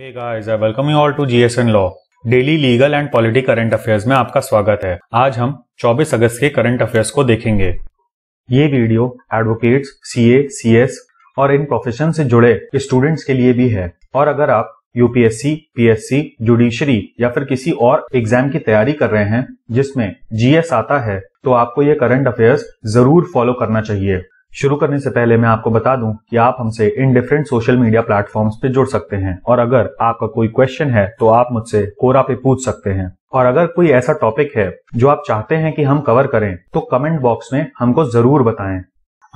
Hey guys, I welcome you all to GSN law daily legal and polity Current affairs में आपका स्वागत है आज हम 24 अगस्त के करंट अफेयर्स को देखेंगे ये वीडियो एडवोकेट्स सी एस और इन प्रोफेशन से जुड़े स्टूडेंट्स के लिए भी है और अगर आप यूपीएससी पीएससी जुडिशरी या फिर किसी और एग्जाम की तैयारी कर रहे हैं जिसमें जीएस आता है तो आपको ये करंट अफेयर्स जरूर फॉलो करना चाहिए शुरू करने से पहले मैं आपको बता दूं कि आप हमसे इन डिफरेंट सोशल मीडिया प्लेटफॉर्म्स पे जुड़ सकते हैं और अगर आपका कोई क्वेश्चन है तो आप मुझसे कोरा पे पूछ सकते हैं और अगर कोई ऐसा टॉपिक है जो आप चाहते हैं कि हम कवर करें तो कमेंट बॉक्स में हमको जरूर बताएं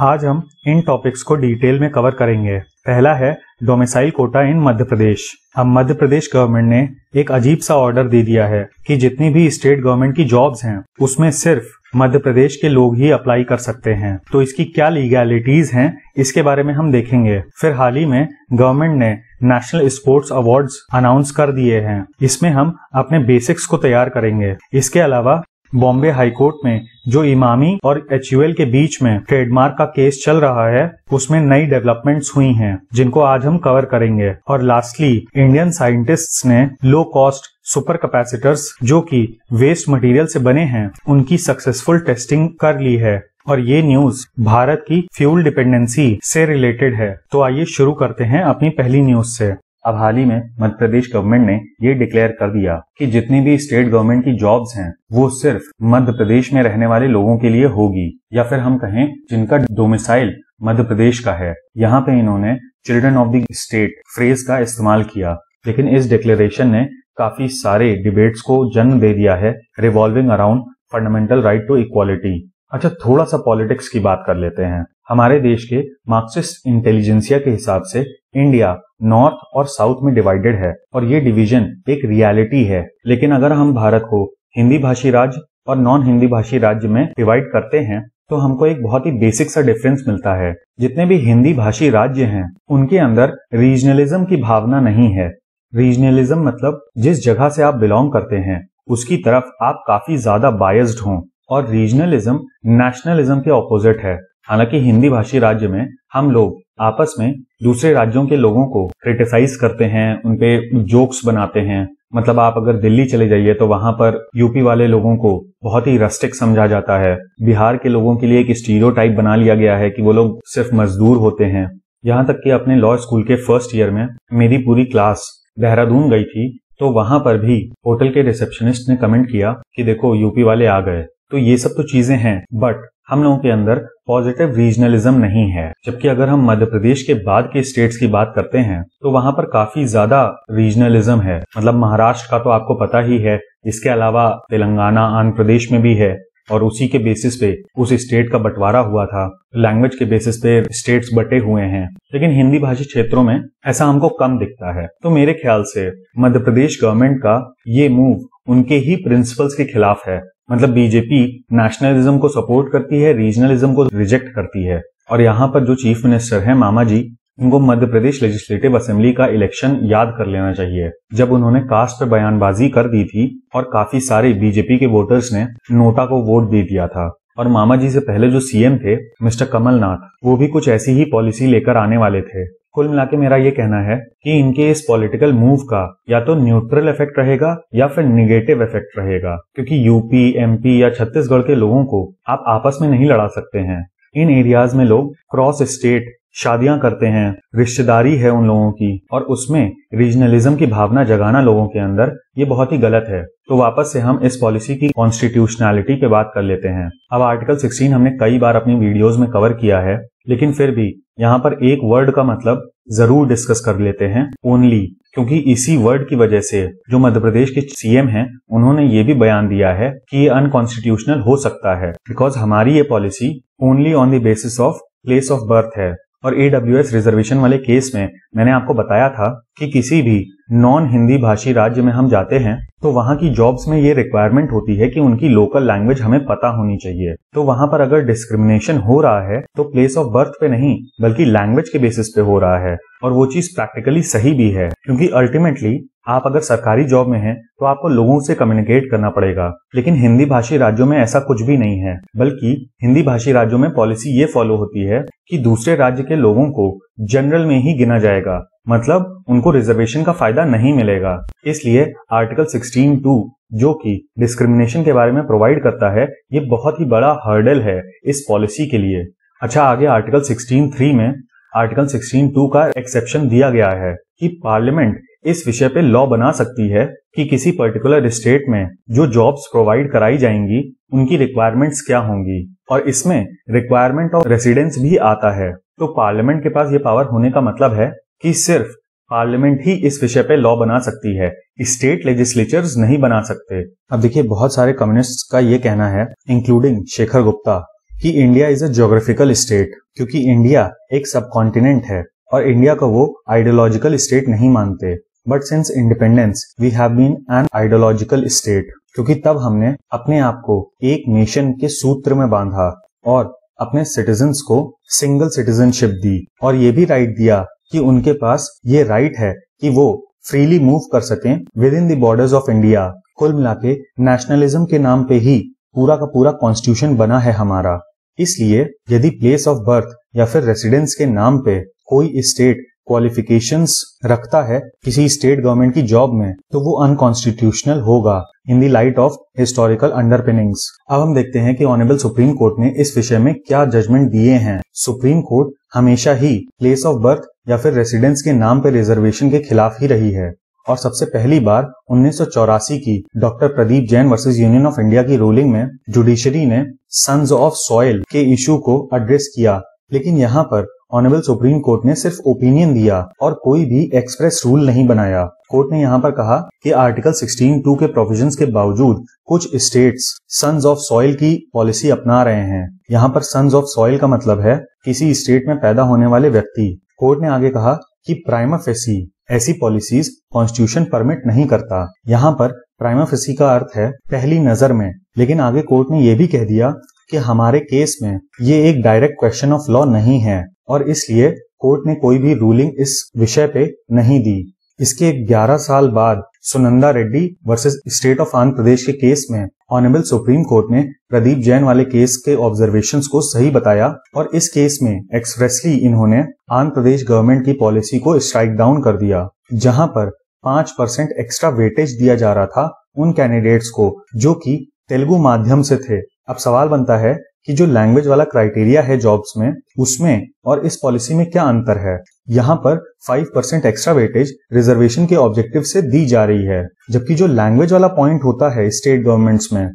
आज हम इन टॉपिक्स को डिटेल में कवर करेंगे पहला है डोमिसाइल कोटा इन मध्य प्रदेश अब मध्य प्रदेश गवर्नमेंट ने एक अजीब सा ऑर्डर दे दिया है कि जितनी भी स्टेट गवर्नमेंट की जॉब्स हैं उसमें सिर्फ मध्य प्रदेश के लोग ही अप्लाई कर सकते हैं तो इसकी क्या लीगैलिटीज हैं इसके बारे में हम देखेंगे फिर हाल ही में गवर्नमेंट ने नेशनल स्पोर्ट्स अवार्ड्स अनाउंस कर दिए हैं इसमें हम अपने बेसिक्स को तैयार करेंगे इसके अलावा बॉम्बे हाईकोर्ट में जो इमामी और एच के बीच में ट्रेडमार्क का केस चल रहा है उसमें नई डेवलपमेंट्स हुई हैं जिनको आज हम कवर करेंगे और लास्टली इंडियन साइंटिस्ट्स ने लो कॉस्ट सुपर कैपेसिटर्स जो कि वेस्ट मटेरियल से बने हैं उनकी सक्सेसफुल टेस्टिंग कर ली है और ये न्यूज भारत की फ्यूल डिपेंडेंसी से रिलेटेड है तो आइए शुरू करते हैं अपनी पहली न्यूज से अब हाल ही में मध्य प्रदेश गवर्नमेंट ने ये डिक्लेयर कर दिया कि जितनी भी स्टेट गवर्नमेंट की जॉब्स हैं वो सिर्फ मध्य प्रदेश में रहने वाले लोगों के लिए होगी या फिर हम कहें जिनका डोमिसाइल मध्य प्रदेश का है यहाँ पे इन्होंने children of the state phrase का इस्तेमाल किया लेकिन इस डिक्लेरेशन ने काफी सारे डिबेट्स को जन्म दे दिया है revolving around fundamental right to equality अच्छा थोड़ा सा पॉलिटिक्स की बात कर लेते हैं हमारे देश के मार्क्सिस्ट इंटेलिजेंसिया के हिसाब से इंडिया नॉर्थ और साउथ में डिवाइडेड है और ये डिवीजन एक रियलिटी है लेकिन अगर हम भारत को हिंदी भाषी राज्य और नॉन हिंदी भाषी राज्य में डिवाइड करते हैं तो हमको एक बहुत ही बेसिक सा डिफरेंस मिलता है जितने भी हिंदी भाषी राज्य हैं उनके अंदर रीजनलिज्म की भावना नहीं है रीजनलिज्म मतलब जिस जगह से आप बिलोंग करते हैं उसकी तरफ आप काफी ज्यादा बायस्ड हों और रीजनलिज्म नेशनलिज्म के ऑपोजिट है हालांकि हिंदी भाषी राज्य में हम लोग आपस में दूसरे राज्यों के लोगों को क्रिटिसाइज करते हैं उनपे जोक्स बनाते हैं मतलब आप अगर दिल्ली चले जाइए तो वहां पर यूपी वाले लोगों को बहुत ही रस्टिक समझा जाता है बिहार के लोगों के लिए एक स्टीरियो बना लिया गया है कि वो लोग सिर्फ मजदूर होते हैं यहाँ तक कि अपने लॉ स्कूल के फर्स्ट ईयर में मेरी पूरी क्लास देहरादून गई थी तो वहां पर भी होटल के रिसेप्शनिस्ट ने कमेंट किया कि देखो यूपी वाले आ गए तो ये सब तो चीजें हैं बट हम लोगों के अंदर पॉजिटिव रीजनलिज्म नहीं है जबकि अगर हम मध्य प्रदेश के बाद के स्टेट्स की बात करते हैं तो वहां पर काफी ज्यादा रीजनलिज्म है मतलब महाराष्ट्र का तो आपको पता ही है इसके अलावा तेलंगाना आंध्र प्रदेश में भी है और उसी के बेसिस पे उस स्टेट का बंटवारा हुआ था लैंग्वेज के बेसिस पे स्टेट्स बटे हुए हैं लेकिन हिंदी भाषी क्षेत्रों में ऐसा हमको कम दिखता है तो मेरे ख्याल से मध्य प्रदेश गवर्नमेंट का ये मूव उनके ही प्रिंसिपल्स के खिलाफ है मतलब बीजेपी नेशनलिज्म को सपोर्ट करती है रीजनलिज्म को रिजेक्ट करती है और यहाँ पर जो चीफ मिनिस्टर है मामा जी उनको मध्य प्रदेश लेजिस्लेटिव असेंबली का इलेक्शन याद कर लेना चाहिए जब उन्होंने कास्ट पर बयानबाजी कर दी थी और काफी सारे बीजेपी के वोटर्स ने नोटा को वोट दे दिया था और मामा जी से पहले जो सीएम थे मिस्टर कमलनाथ वो भी कुछ ऐसी ही पॉलिसी लेकर आने वाले थे कुल मिला के मेरा ये कहना है कि इनके इस पॉलिटिकल मूव का या तो न्यूट्रल इफेक्ट रहेगा या फिर निगेटिव इफेक्ट रहेगा क्योंकि यूपी एमपी या छत्तीसगढ़ के लोगों को आप आपस में नहीं लड़ा सकते हैं इन एरियाज में लोग क्रॉस स्टेट शादियां करते हैं रिश्तेदारी है उन लोगों की और उसमें रीजनलिज्म की भावना जगाना लोगों के अंदर ये बहुत ही गलत है तो वापस से हम इस पॉलिसी की कॉन्स्टिट्यूशनैलिटी पे बात कर लेते हैं अब आर्टिकल 16 हमने कई बार अपनी वीडियोस में कवर किया है लेकिन फिर भी यहाँ पर एक वर्ड का मतलब जरूर डिस्कस कर लेते हैं ओनली क्योंकि इसी वर्ड की वजह से जो मध्य प्रदेश के सीएम हैं उन्होंने ये भी बयान दिया है कि ये अनकॉन्स्टिट्यूशनल हो सकता है बिकॉज हमारी ये policy only on the basis of place of birth है और ए रिजर्वेशन वाले केस में मैंने आपको बताया था कि किसी भी नॉन हिंदी भाषी राज्य में हम जाते हैं तो वहाँ की जॉब्स में ये रिक्वायरमेंट होती है कि उनकी लोकल लैंग्वेज हमें पता होनी चाहिए तो वहाँ पर अगर डिस्क्रिमिनेशन हो रहा है तो प्लेस ऑफ बर्थ पे नहीं बल्कि लैंग्वेज के बेसिस पे हो रहा है और वो चीज प्रैक्टिकली सही भी है क्योंकि अल्टीमेटली आप अगर सरकारी जॉब में हैं तो आपको लोगों से कम्युनिकेट करना पड़ेगा लेकिन हिंदी भाषी राज्यों में ऐसा कुछ भी नहीं है बल्कि हिंदी भाषी राज्यों में पॉलिसी ये फॉलो होती है कि दूसरे राज्य के लोगों को जनरल में ही गिना जाएगा मतलब उनको रिजर्वेशन का फायदा नहीं मिलेगा इसलिए आर्टिकल 16.2 जो कि डिस्क्रिमिनेशन के बारे में प्रोवाइड करता है ये बहुत ही बड़ा हर्डल है इस पॉलिसी के लिए अच्छा आगे आर्टिकल 16.3 में आर्टिकल 16.2 का एक्सेप्शन दिया गया है कि पार्लियामेंट इस विषय पे लॉ बना सकती है कि किसी पर्टिकुलर स्टेट में जो जॉब्स प्रोवाइड कराई जाएंगी उनकी रिक्वायरमेंट्स क्या होंगी और इसमें रिक्वायरमेंट ऑफ रेसिडेंस भी आता है तो पार्लियामेंट के पास ये पावर होने का मतलब है कि सिर्फ पार्लियामेंट ही इस विषय पे लॉ बना सकती है स्टेट लेजिस्लेचर नहीं बना सकते अब देखिए बहुत सारे कम्युनिस्ट का ये कहना है इंक्लूडिंग शेखर गुप्ता कि India is a geographical state क्योंकि इंडिया एक सब कॉन्टिनेंट है और इंडिया को वो आइडियोलॉजिकल स्टेट नहीं मानते but since independence we have been an ideological state क्योंकि तब हमने अपने आप को एक नेशन के सूत्र में बांधा और अपने सिटीजन को सिंगल सिटीजनशिप दी और ये भी राइट दिया कि उनके पास ये राइट है कि वो फ्रीली मूव कर सकें within the borders of India कुल मिला के नेशनलिज्म के नाम पे ही पूरा का पूरा कॉन्स्टिट्यूशन बना है हमारा इसलिए यदि प्लेस ऑफ बर्थ या फिर रेसिडेंस के नाम पे कोई स्टेट क्वालिफिकेशन रखता है किसी स्टेट गवर्नमेंट की जॉब में तो वो अनकॉन्स्टिट्यूशनल होगा in the light of historical underpinnings अब हम देखते हैं कि ऑनरेबल सुप्रीम कोर्ट ने इस विषय में क्या जजमेंट दिए हैं सुप्रीम कोर्ट हमेशा ही प्लेस ऑफ बर्थ या फिर रेसिडेंस के नाम पर रिजर्वेशन के खिलाफ ही रही है और सबसे पहली बार उन्नीस की doctor Pradeep Jain versus union of India की रूलिंग में जुडिशरी ने सन्स ऑफ सॉइल के इशू को एड्रेस किया लेकिन यहाँ पर ऑनरेबल सुप्रीम कोर्ट ने सिर्फ ओपिनियन दिया और कोई भी एक्सप्रेस रूल नहीं बनाया कोर्ट ने यहाँ पर कहा कि आर्टिकल टू के प्रोविजंस के बावजूद कुछ स्टेट्स सन्स ऑफ सॉइल की पॉलिसी अपना रहे हैं यहाँ पर सन्स ऑफ सॉइल का मतलब है किसी स्टेट में पैदा होने वाले व्यक्ति कोर्ट ने आगे कहा कि प्राइमा फेसी ऐसी पॉलिसीज कॉन्स्टिट्यूशन परमिट नहीं करता यहाँ पर प्राइमा फेसी का अर्थ है पहली नजर में लेकिन आगे कोर्ट ने यह भी कह दिया कि हमारे केस में ये एक डायरेक्ट क्वेश्चन ऑफ लॉ नहीं है और इसलिए कोर्ट ने कोई भी रूलिंग इस विषय पे नहीं दी इसके 11 साल बाद Sunanda Reddy versus state of Andhra Pradesh के केस में ऑनरेबल सुप्रीम कोर्ट ने प्रदीप जैन वाले केस के ऑब्जर्वेशन को सही बताया और इस केस में एक्सप्रेसली इन्होंने आंध्र प्रदेश गवर्नमेंट की पॉलिसी को स्ट्राइक डाउन कर दिया जहां पर पांच परसेंट एक्स्ट्रा वेटेज दिया जा रहा था उन कैंडिडेट्स को जो कि तेलुगु माध्यम से थे अब सवाल बनता है कि जो लैंग्वेज वाला क्राइटेरिया है जॉब्स में उसमें और इस पॉलिसी में क्या अंतर है यहाँ पर 5 परसेंट एक्स्ट्रा वेटेज रिजर्वेशन के ऑब्जेक्टिव से दी जा रही है जबकि जो लैंग्वेज वाला पॉइंट होता है स्टेट गवर्नमेंट्स में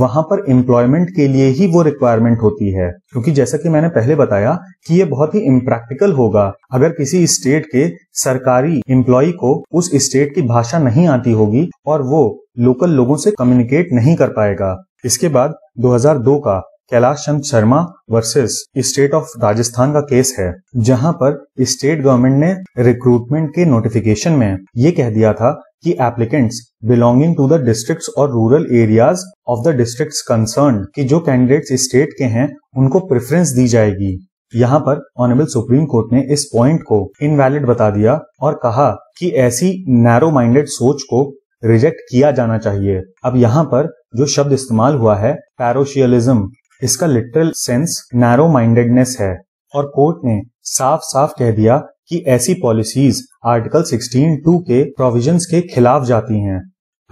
वहां पर एम्प्लॉयमेंट के लिए ही वो रिक्वायरमेंट होती है क्योंकि जैसा कि मैंने पहले बताया कि ये बहुत ही इम्प्रैक्टिकल होगा अगर किसी स्टेट के सरकारी एम्प्लॉय को उस स्टेट की भाषा नहीं आती होगी और वो लोकल लोगों से कम्युनिकेट नहीं कर पाएगा इसके बाद 2002 का Kailash Chand Sharma versus state of Rajasthan का केस है जहां पर स्टेट गवर्नमेंट ने रिक्रूटमेंट के नोटिफिकेशन में ये कह दिया था कि applicants belonging to the districts और rural areas of the districts concern कि जो कैंडिडेट्स स्टेट के हैं उनको प्रेफरेंस दी जाएगी यहाँ पर ऑनरेबल सुप्रीम कोर्ट ने इस पॉइंट को इनवैलिड बता दिया और कहा कि ऐसी नैरो माइंडेड सोच को रिजेक्ट किया जाना चाहिए अब यहाँ पर जो शब्द इस्तेमाल हुआ है पैरोशियलिज्म इसका लिटरल सेंस नैरो माइंडेडनेस है और कोर्ट ने साफ साफ कह दिया कि ऐसी पॉलिसीज आर्टिकल 16.2 के प्रोविजंस के खिलाफ जाती हैं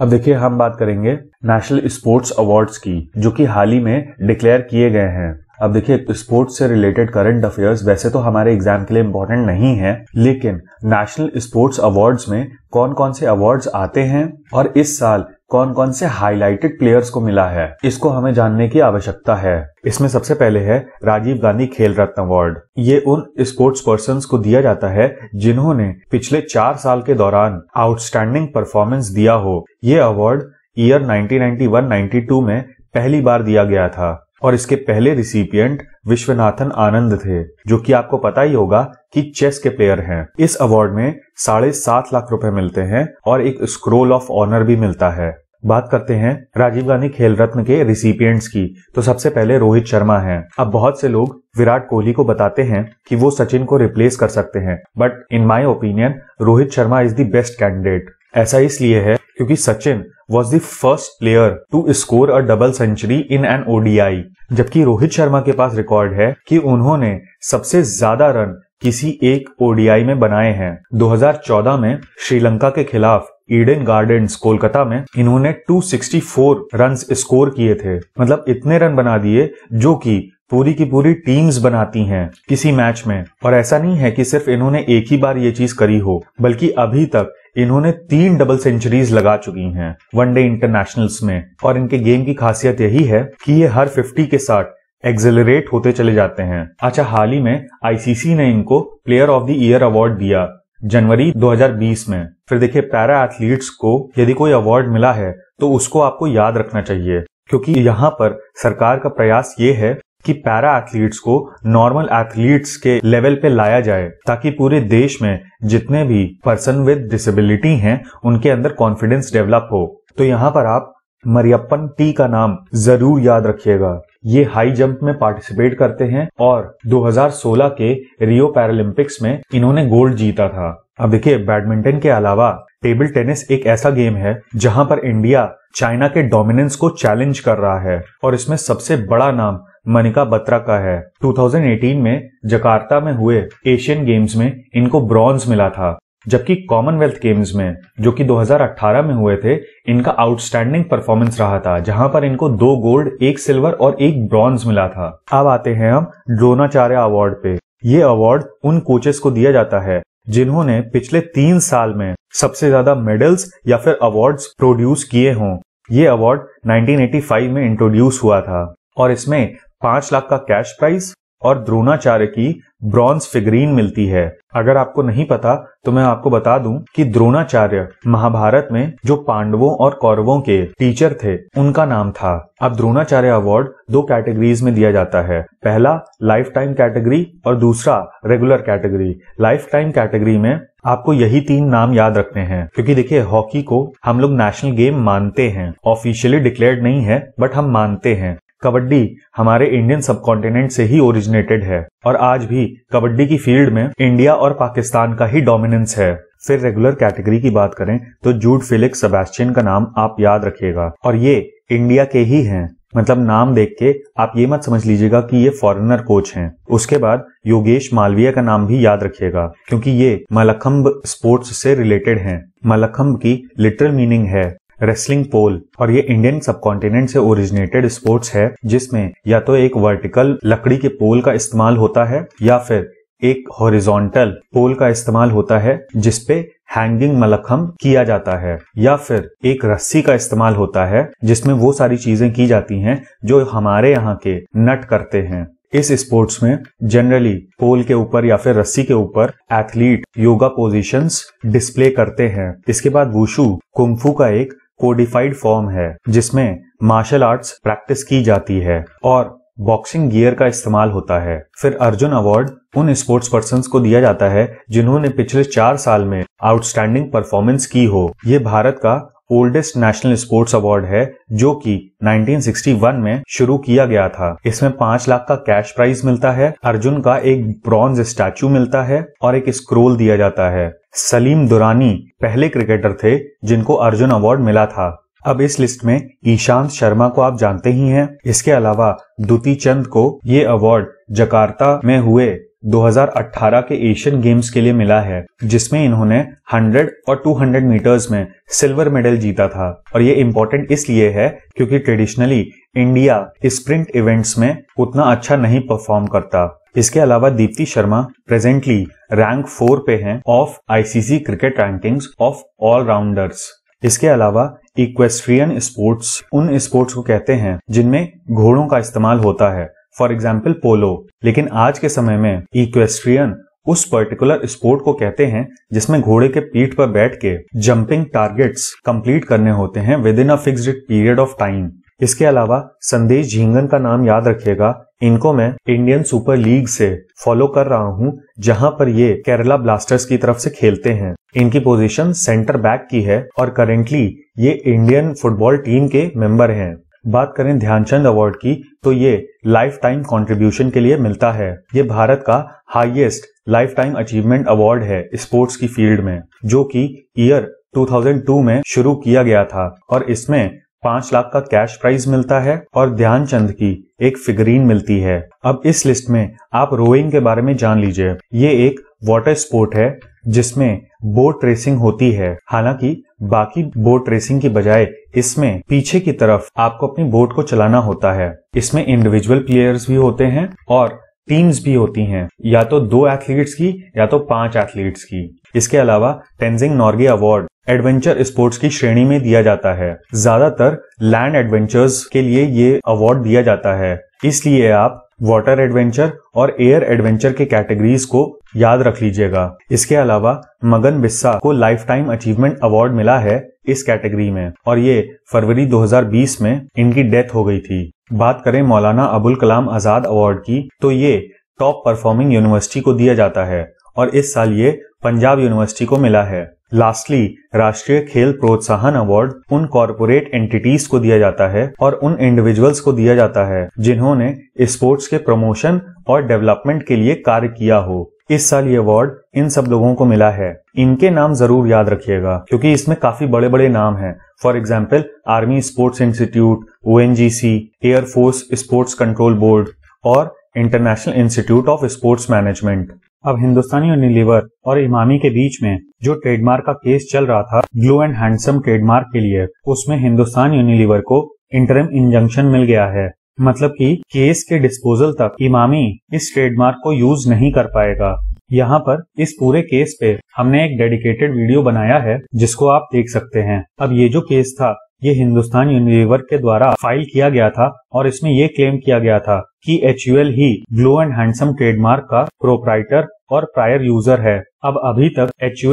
अब देखिए हम बात करेंगे नेशनल स्पोर्ट्स अवार्ड्स की जो कि हाल ही में डिक्लेयर किए गए हैं अब देखिए स्पोर्ट्स से रिलेटेड करंट अफेयर्स वैसे तो हमारे एग्जाम के लिए इम्पोर्टेंट नहीं है लेकिन नेशनल स्पोर्ट्स अवार्ड्स में कौन कौन से अवार्ड्स आते हैं और इस साल कौन कौन से हाईलाइटेड प्लेयर्स को मिला है इसको हमें जानने की आवश्यकता है इसमें सबसे पहले है राजीव गांधी खेल रत्न अवार्ड ये उन स्पोर्ट्स पर्सन को दिया जाता है जिन्होंने पिछले चार साल के दौरान आउटस्टैंडिंग परफॉर्मेंस दिया हो ये अवार्ड ईयर 1991-92 में पहली बार दिया गया था और इसके पहले रिसिपियंट विश्वनाथन आनंद थे जो कि आपको पता ही होगा कि चेस के प्लेयर हैं इस अवार्ड में साढ़े सात लाख रुपए मिलते हैं और एक स्क्रोल ऑफ ऑनर भी मिलता है बात करते हैं राजीव गांधी खेल रत्न के रिसिपियंट्स की तो सबसे पहले रोहित शर्मा हैं अब बहुत से लोग विराट कोहली को बताते हैं कि वो सचिन को रिप्लेस कर सकते हैं but in my opinion Rohit Sharma is the best candidate ऐसा इसलिए है क्योंकि Sachin was the first player to score a double century in an ODI जबकि रोहित शर्मा के पास रिकॉर्ड है कि उन्होंने सबसे ज्यादा रन किसी एक ओडीआई में बनाए हैं 2014 में श्रीलंका के खिलाफ ईडन गार्डन्स कोलकाता में इन्होंने 264 रन स्कोर किए थे मतलब इतने रन बना दिए जो कि पूरी की पूरी टीम्स बनाती हैं किसी मैच में और ऐसा नहीं है कि सिर्फ इन्होंने एक ही बार ये चीज करी हो बल्कि अभी तक इन्होंने तीन डबल सेंचुरीज लगा चुकी हैं वनडे इंटरनेशनल्स में और इनके गेम की खासियत यही है कि ये हर 50 के साथ एक्सेलरेट होते चले जाते हैं अच्छा हाल ही में आईसीसी ने इनको player of the year award दिया जनवरी 2020 में फिर देखिए पैरा एथलीट्स को यदि कोई अवार्ड मिला है तो उसको आपको याद रखना चाहिए क्योंकि यहाँ पर सरकार का प्रयास ये है कि पैरा एथलीट्स को नॉर्मल एथलीट्स के लेवल पे लाया जाए ताकि पूरे देश में जितने भी पर्सन विद डिसेबिलिटी हैं उनके अंदर कॉन्फिडेंस डेवलप हो तो यहाँ पर आप मरियप्पन टी का नाम जरूर याद रखिएगा ये हाई जंप में पार्टिसिपेट करते हैं और 2016 के रियो पैरालंपिक्स में इन्होंने गोल्ड जीता था अब देखिए बैडमिंटन के अलावा टेबल टेनिस एक ऐसा गेम है जहां पर इंडिया चाइना के डोमिनेंस को चैलेंज कर रहा है और इसमें सबसे बड़ा नाम मनिका बत्रा का है 2018 में जकार्ता में हुए एशियन गेम्स में इनको ब्रॉन्ज मिला था जबकि कॉमनवेल्थ गेम्स में जो कि 2018 में हुए थे इनका आउटस्टैंडिंग परफॉर्मेंस रहा था जहां पर इनको दो गोल्ड एक सिल्वर और एक ब्रॉन्ज मिला था अब आते हैं हम द्रोणाचार्य अवार्ड पे ये अवार्ड उन कोचेस को दिया जाता है जिन्होंने पिछले तीन साल में सबसे ज्यादा मेडल्स या फिर अवार्ड्स प्रोड्यूस किए हों ये अवार्ड 1985 में इंट्रोड्यूस हुआ था और इसमें पांच लाख का कैश प्राइज और द्रोणाचार्य की ब्रॉन्ज फिगरीन मिलती है अगर आपको नहीं पता तो मैं आपको बता दूं कि द्रोणाचार्य महाभारत में जो पांडवों और कौरवों के टीचर थे उनका नाम था अब द्रोणाचार्य अवार्ड दो कैटेगरीज में दिया जाता है पहला लाइफ टाइम कैटेगरी और दूसरा regular category life time category में आपको यही तीन नाम याद रखने हैं क्योंकि देखिए हॉकी को हम लोग नेशनल गेम मानते हैं ऑफिशियली डिक्लेयर्ड नहीं है बट हम मानते हैं कबड्डी हमारे इंडियन सबकॉन्टिनेंट से ही ओरिजिनेटेड है और आज भी कबड्डी की फील्ड में इंडिया और पाकिस्तान का ही डोमिनेंस है फिर रेगुलर कैटेगरी की बात करें तो जूड फिलिक्स सबेस्टियन का नाम आप याद रखिएगा और ये इंडिया के ही हैं मतलब नाम देख के आप ये मत समझ लीजिएगा कि ये फॉरेनर कोच हैं उसके बाद योगेश मालवीय का नाम भी याद रखिएगा क्योंकि ये मलखम्ब स्पोर्ट्स से रिलेटेड हैं मलखम्ब की लिटरल मीनिंग है रेसलिंग पोल और ये इंडियन सबकॉन्टिनेंट से ओरिजिनेटेड स्पोर्ट्स है जिसमें या तो एक वर्टिकल लकड़ी के पोल का इस्तेमाल होता है या फिर एक हॉरिजॉन्टल पोल का इस्तेमाल होता है जिसपे हैंगिंग मलखम किया जाता है या फिर एक रस्सी का इस्तेमाल होता है जिसमें वो सारी चीजें की जाती हैं जो हमारे यहाँ के नट करते हैं इस स्पोर्ट्स में जनरली पोल के ऊपर या फिर रस्सी के ऊपर एथलीट योगा पोजीशंस डिस्प्ले करते हैं इसके बाद वुशु कुंफू का एक कोडिफाइड फॉर्म है जिसमें मार्शल आर्ट्स प्रैक्टिस की जाती है और बॉक्सिंग गियर का इस्तेमाल होता है फिर अर्जुन अवार्ड उन स्पोर्ट्स पर्सन को दिया जाता है जिन्होंने पिछले चार साल में आउटस्टैंडिंग परफॉर्मेंस की हो ये भारत का ओल्डेस्ट नेशनल स्पोर्ट्स अवार्ड है जो कि 1961 में शुरू किया गया था इसमें पांच लाख का कैश प्राइज मिलता है अर्जुन का एक ब्रॉन्ज स्टैचू मिलता है और एक स्क्रोल दिया जाता है सलीम दुरानी पहले क्रिकेटर थे जिनको अर्जुन अवार्ड मिला था अब इस लिस्ट में ईशांत शर्मा को आप जानते ही हैं इसके अलावा दुती चंद को ये अवार्ड जकार्ता में हुए 2018 के एशियन गेम्स के लिए मिला है जिसमें इन्होंने 100 और 200 मीटर्स में सिल्वर मेडल जीता था और ये इम्पोर्टेंट इसलिए है क्योंकि ट्रेडिशनली इंडिया स्प्रिंट इवेंट्स में उतना अच्छा नहीं परफॉर्म करता इसके अलावा Deepti Sharma presently rank four पे हैं of ICC cricket rankings of all rounders इसके अलावा इक्वेस्ट्रियन स्पोर्ट्स उन स्पोर्ट्स को कहते हैं जिनमें घोड़ों का इस्तेमाल होता है फॉर एग्जाम्पल पोलो लेकिन आज के समय में इक्वेस्ट्रियन उस पर्टिकुलर स्पोर्ट को कहते हैं जिसमें घोड़े के पीठ पर बैठ के जंपिंग टारगेट्स कंप्लीट करने होते हैं within a fixed period of time इसके अलावा संदेश झींगन का नाम याद रखिएगा इनको मैं इंडियन सुपर लीग से फॉलो कर रहा हूं जहां पर ये केरला ब्लास्टर्स की तरफ से खेलते हैं इनकी पोजीशन सेंटर बैक की है और करेंटली ये इंडियन फुटबॉल टीम के मेंबर हैं बात करें ध्यानचंद अवार्ड की तो ये लाइफ टाइम कॉन्ट्रीब्यूशन के लिए मिलता है ये भारत का highest life time achievement award है स्पोर्ट्स की फील्ड में जो कि ईयर 2002 में शुरू किया गया था और इसमें पांच लाख का कैश प्राइज मिलता है और ध्यानचंद की एक फिगरीन मिलती है अब इस लिस्ट में आप रोइंग के बारे में जान लीजिए ये एक वाटर स्पोर्ट है जिसमें बोट रेसिंग होती है हालांकि बाकी बोट रेसिंग की बजाय इसमें पीछे की तरफ आपको अपनी बोट को चलाना होता है इसमें इंडिविजुअल प्लेयर्स भी होते हैं और टीम्स भी होती हैं या तो दो एथलीट्स की या तो पांच एथलीट्स की इसके अलावा Tenzing Norgay award adventure sports की श्रेणी में दिया जाता है ज्यादातर लैंड एडवेंचर्स के लिए ये अवार्ड दिया जाता है इसलिए आप वाटर एडवेंचर और एयर एडवेंचर के कैटेगरीज को याद रख लीजिएगा इसके अलावा मगन बिस्सा को लाइफ टाइम अचीवमेंट अवार्ड मिला है इस कैटेगरी में और ये फरवरी 2020 में इनकी डेथ हो गई थी बात करें मौलाना अबुल कलाम आजाद अवार्ड की तो ये टॉप परफॉर्मिंग यूनिवर्सिटी को दिया जाता है और इस साल ये पंजाब यूनिवर्सिटी को मिला है लास्टली राष्ट्रीय खेल प्रोत्साहन अवार्ड उन कॉरपोरेट एंटिटीज को दिया जाता है और उन इंडिविजुअल्स को दिया जाता है जिन्होंने स्पोर्ट्स के प्रमोशन और डेवलपमेंट के लिए कार्य किया हो इस साल ये अवार्ड इन सब लोगों को मिला है इनके नाम जरूर याद रखिएगा क्योंकि इसमें काफी बड़े बड़े नाम हैं for example army sports institute ओ एयरफोर्स स्पोर्ट्स कंट्रोल बोर्ड और international institute of sports management अब हिंदुस्तानी यूनिलीवर और इमामी के बीच में जो ट्रेडमार्क का केस चल रहा था ग्लो एंड हैंडसम ट्रेडमार्क के लिए उसमें हिंदुस्तान यूनिलीवर को इंटरम इंजंक्शन मिल गया है मतलब कि केस के डिस्पोजल तक इमामी इस ट्रेडमार्क को यूज नहीं कर पाएगा यहाँ पर इस पूरे केस पे हमने एक डेडिकेटेड वीडियो बनाया है जिसको आप देख सकते हैं अब ये जो केस था ये हिंदुस्तान यूनिवर्क के द्वारा फाइल किया गया था और इसमें ये क्लेम किया गया था कि एच ही ग्लो एंड हैंडसम ट्रेडमार्क का प्रोपराइटर और प्रायर यूजर है अब अभी तक एच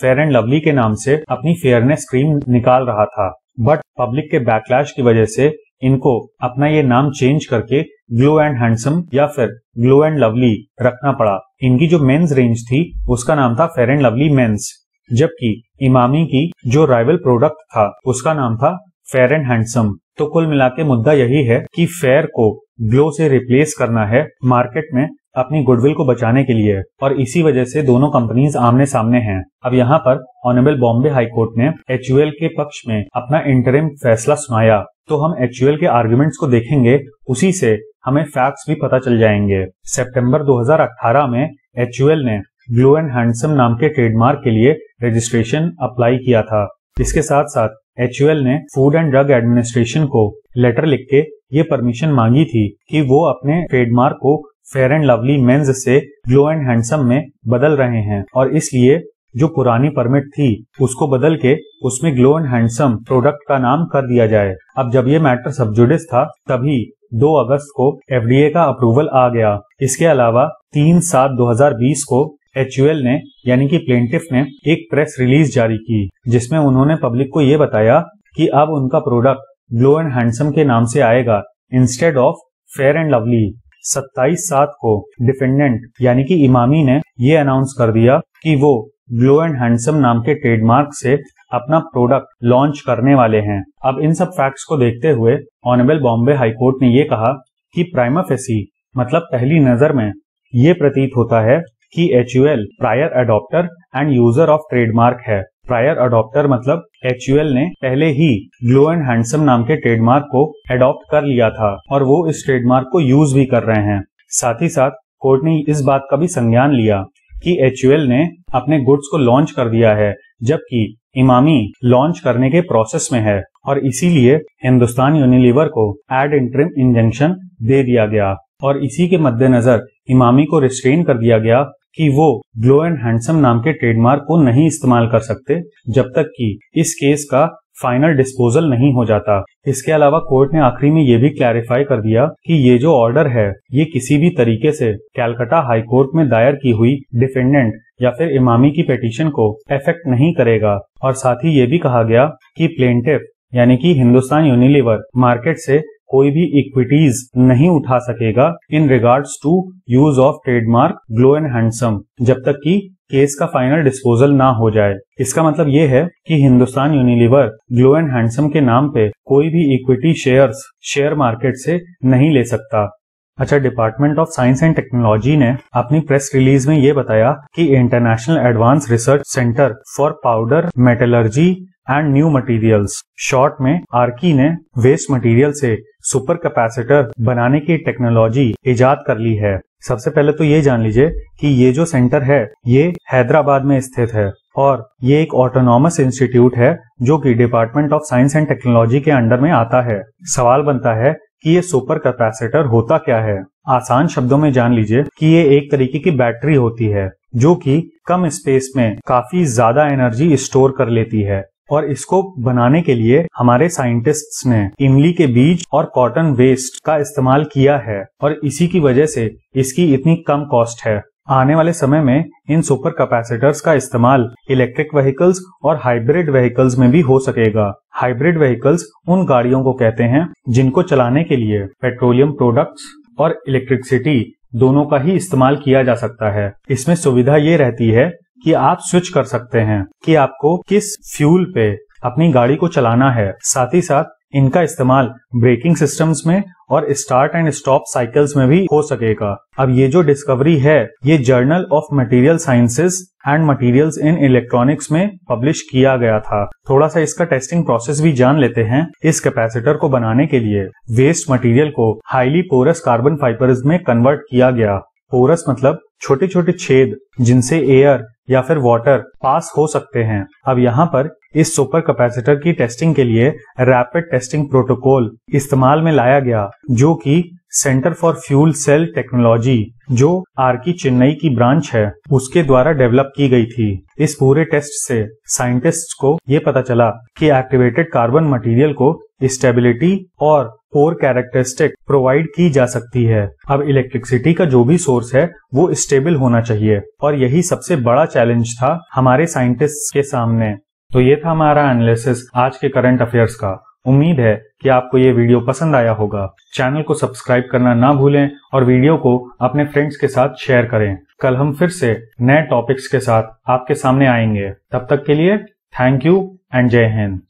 फेयर एंड लवली के नाम से अपनी फेयरनेस क्रीम निकाल रहा था बट पब्लिक के बैकलैश की वजह से इनको अपना ये नाम चेंज करके ग्लो एंड हैंडसम या फिर ग्लो एंड लवली रखना पड़ा इनकी जो मेंस रेंज थी उसका नाम था फेयर एंड लवली मेंस जबकि इमामी की जो राइवल प्रोडक्ट था उसका नाम था फेयर एंड हैंडसम तो कुल मिला मुद्दा यही है कि फेयर को ग्लो से रिप्लेस करना है मार्केट में अपनी गुडविल को बचाने के लिए और इसी वजह से दोनों कंपनीज आमने सामने हैं अब यहाँ पर ऑनरेबल बॉम्बे हाईकोर्ट ने एच के पक्ष में अपना इंटरिम फैसला सुनाया तो हम एक्चुअल के आर्ग्यूमेंट्स को देखेंगे उसी से हमें फैक्ट्स भी पता चल जाएंगे सितंबर 2018 में एचयूएल ने ग्लो एंड हैंडसम नाम के ट्रेडमार्क के लिए रजिस्ट्रेशन अप्लाई किया था इसके साथ साथ एचयूएल ने फूड एंड ड्रग एडमिनिस्ट्रेशन को लेटर लिख के ये परमिशन मांगी थी कि वो अपने ट्रेडमार्क को फेयर एंड लवली मेन्स से ग्लो एंड हैंडसम में बदल रहे हैं और इसलिए जो पुरानी परमिट थी उसको बदल के उसमें ग्लो एंड हैंडसम प्रोडक्ट का नाम कर दिया जाए अब जब ये मैटर सब्जुडिस था तभी 2 अगस्त को एफडीए का अप्रूवल आ गया इसके अलावा 3 सात 2020 को एच ने यानी कि प्लेंटिफ ने एक प्रेस रिलीज जारी की जिसमें उन्होंने पब्लिक को ये बताया कि अब उनका प्रोडक्ट ग्लो एंड हैंडसम के नाम से आएगा instead of fair and lovely 27 सात को डिफेंडेंट यानी कि इमामी ने ये अनाउंस कर दिया कि वो ग्लो एंड हैंडसम नाम के ट्रेडमार्क से अपना प्रोडक्ट लॉन्च करने वाले हैं अब इन सब फैक्ट्स को देखते हुए ऑनरेबल बॉम्बे हाईकोर्ट ने ये कहा कि प्राइमा फेसी मतलब पहली नजर में ये प्रतीत होता है कि H prior adopter and user of trademark है प्रायर अडोप्टर मतलब एच ने पहले ही ग्लो एंड हैंडसम नाम के ट्रेडमार्क को अडोप्ट कर लिया था और वो इस ट्रेडमार्क को यूज भी कर रहे हैं साथ ही साथ कोर्ट ने इस बात का भी संज्ञान लिया कि e एच ने अपने गुड्स को लॉन्च कर दिया है जबकि इमामी लॉन्च करने के प्रोसेस में है और इसीलिए हिंदुस्तान यूनिलीवर को एड इंट्रिम इंजेंशन दे दिया गया और इसी के मद्देनजर इमामी को रिस्ट्रेन कर दिया गया कि वो ग्लो एंड हैंडसम नाम के ट्रेडमार्क को नहीं इस्तेमाल कर सकते जब तक कि इस केस का फाइनल डिस्पोजल नहीं हो जाता इसके अलावा कोर्ट ने आखिरी में ये भी क्लैरिफाई कर दिया कि ये जो ऑर्डर है ये किसी भी तरीके से कैलकाटा हाई कोर्ट में दायर की हुई डिफेंडेंट या फिर इमामी की पिटीशन को इफेक्ट नहीं करेगा और साथ ही ये भी कहा गया कि प्लेनटिफ यानी कि हिंदुस्तान यूनिलीवर मार्केट से कोई भी इक्विटीज नहीं उठा सकेगा in regards to use of trademark glow and handsome जब तक कि केस का फाइनल डिस्पोजल ना हो जाए इसका मतलब ये है कि Hindustan Unilever glow and handsome के नाम पे कोई भी इक्विटी शेयर्स शेयर मार्केट से नहीं ले सकता अच्छा department of science and technology ने अपनी प्रेस रिलीज में ये बताया कि international advance research centre for powder metallurgy and new materials short में आर्की e ने वेस्ट मटेरियल से सुपर कैपेसिटर बनाने की टेक्नोलॉजी ईजाद कर ली है सबसे पहले तो ये जान लीजिए कि ये जो सेंटर है ये हैदराबाद में स्थित है और ये एक ऑटोनॉमस इंस्टीट्यूट है जो कि department of science and technology के अंडर में आता है सवाल बनता है कि ये सुपर कैपेसिटर होता क्या है आसान शब्दों में जान लीजिए कि ये एक तरीके की बैटरी होती है जो कि कम स्पेस में काफी ज्यादा एनर्जी स्टोर कर लेती है और इसको बनाने के लिए हमारे साइंटिस्ट्स ने इमली के बीज और कॉटन वेस्ट का इस्तेमाल किया है और इसी की वजह से इसकी इतनी कम कॉस्ट है आने वाले समय में इन सुपर कैपेसिटर्स का इस्तेमाल इलेक्ट्रिक व्हीकल्स और हाइब्रिड व्हीकल्स में भी हो सकेगा हाइब्रिड व्हीकल्स उन गाड़ियों को कहते हैं जिनको चलाने के लिए पेट्रोलियम प्रोडक्ट्स और इलेक्ट्रिसिटी दोनों का ही इस्तेमाल किया जा सकता है इसमें सुविधा ये रहती है कि आप स्विच कर सकते हैं कि आपको किस फ्यूल पे अपनी गाड़ी को चलाना है साथ ही साथ इनका इस्तेमाल ब्रेकिंग सिस्टम्स में और स्टार्ट एंड स्टॉप साइकिल्स में भी हो सकेगा अब ये जो डिस्कवरी है ये journal of material sciences and materials in electronics में पब्लिश किया गया था थोड़ा सा इसका टेस्टिंग प्रोसेस भी जान लेते हैं इस कैपेसिटर को बनाने के लिए वेस्ट मटेरियल को हाईली पोरस कार्बन फाइबर में कन्वर्ट किया गया पोरस मतलब छोटे छोटे छेद जिनसे एयर या फिर वाटर पास हो सकते हैं अब यहाँ पर इस सुपर कैपेसिटर की टेस्टिंग के लिए रैपिड टेस्टिंग प्रोटोकॉल इस्तेमाल में लाया गया जो कि centre for fuel cell technology जो आर की चेन्नई की ब्रांच है उसके द्वारा डेवलप की गई थी इस पूरे टेस्ट से साइंटिस्ट को ये पता चला कि एक्टिवेटेड कार्बन मटेरियल को स्टेबिलिटी और पोर कैरेक्टरिस्टिक प्रोवाइड की जा सकती है अब इलेक्ट्रिसिटी का जो भी सोर्स है वो स्टेबल होना चाहिए और यही सबसे बड़ा चैलेंज था हमारे साइंटिस्ट के सामने तो ये था हमारा एनालिसिस आज के करंट अफेयर्स का उम्मीद है कि आपको ये वीडियो पसंद आया होगा चैनल को सब्सक्राइब करना ना भूलें और वीडियो को अपने फ्रेंड्स के साथ शेयर करें कल हम फिर से नए टॉपिक्स के साथ आपके सामने आएंगे तब तक के लिए थैंक यू एंड जय हिंद